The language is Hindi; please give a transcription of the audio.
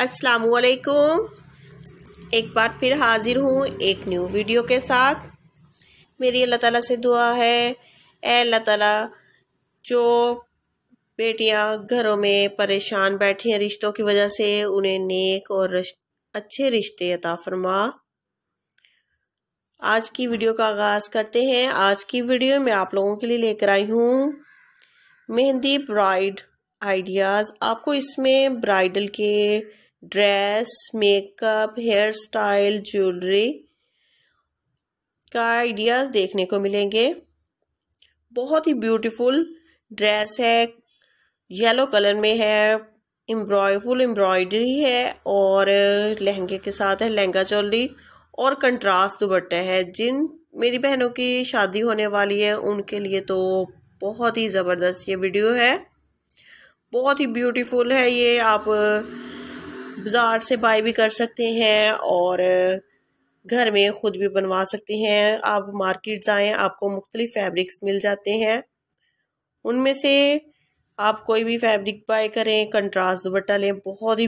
असलकुम एक बार फिर हाज़िर हूँ एक न्यू वीडियो के साथ मेरी अल्लाह ताला से दुआ है अल्लाह ताला जो बेटियाँ घरों में परेशान बैठी हैं रिश्तों की वजह से उन्हें नेक और रिश्त, अच्छे रिश्ते अता फरमा आज की वीडियो का आगाज़ करते हैं आज की वीडियो में आप लोगों के लिए लेकर आई हूँ मेहंदी ब्राइड आइडियाज़ आपको इसमें ब्राइडल के dress makeup hair style jewellery का आइडियाज़ देखने को मिलेंगे बहुत ही ब्यूटीफुल ड्रेस है येलो कलर में है एम्ब्रॉय फुल एम्ब्रॉयडरी है और लहंगे के साथ है लहंगा चोली और कंट्रास्ट दुपट्टा है जिन मेरी बहनों की शादी होने वाली है उनके लिए तो बहुत ही ज़बरदस्त ये वीडियो है बहुत ही ब्यूटीफुल है ये आप बाज़ार से बाय भी कर सकते हैं और घर में ख़ुद भी बनवा सकते हैं आप मार्केट जाएं आपको मुख्तलिफ़ फैब्रिक्स मिल जाते हैं उनमें से आप कोई भी फैब्रिक बाय करें कंट्रास्ट दुपट्टा लें बहुत ही